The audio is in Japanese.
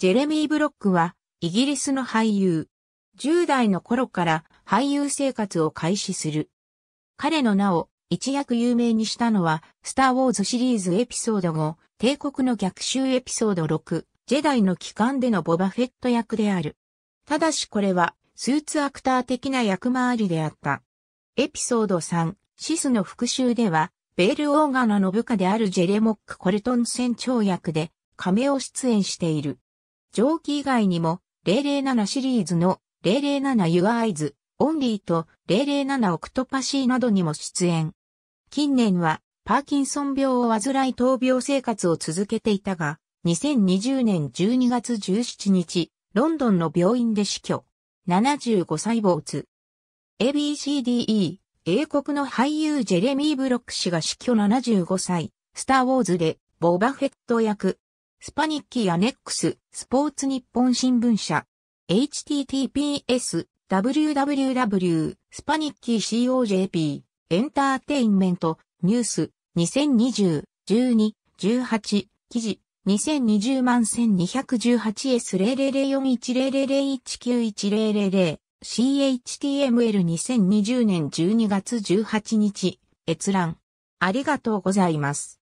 ジェレミー・ブロックは、イギリスの俳優。10代の頃から俳優生活を開始する。彼の名を一躍有名にしたのは、スター・ウォーズシリーズエピソード5、帝国の逆襲エピソード6、ジェダイの帰還でのボバフェット役である。ただしこれは、スーツアクター的な役回りであった。エピソード3、シスの復讐では、ベール・オーガの部下であるジェレモック・コルトン船長役で、亀を出演している。蒸気以外にも、007シリーズの007 Your Eyes、オンリーと007オクトパシーなどにも出演。近年は、パーキンソン病を患い闘病生活を続けていたが、2020年12月17日、ロンドンの病院で死去。75歳没。ABCDE、英国の俳優ジェレミー・ブロック氏が死去75歳、スター・ウォーズで、ボーバフェット役、スパニッキーアネックス、スポーツ日本新聞社。https, www, スパニッキー COJP、エンターテインメント、ニュース、2020、12、18、記事、2020万1 2 1 8 s 0 0 0 4 1 0 0 1 9 1 0 0 0 CHTML2020 年12月18日、閲覧。ありがとうございます。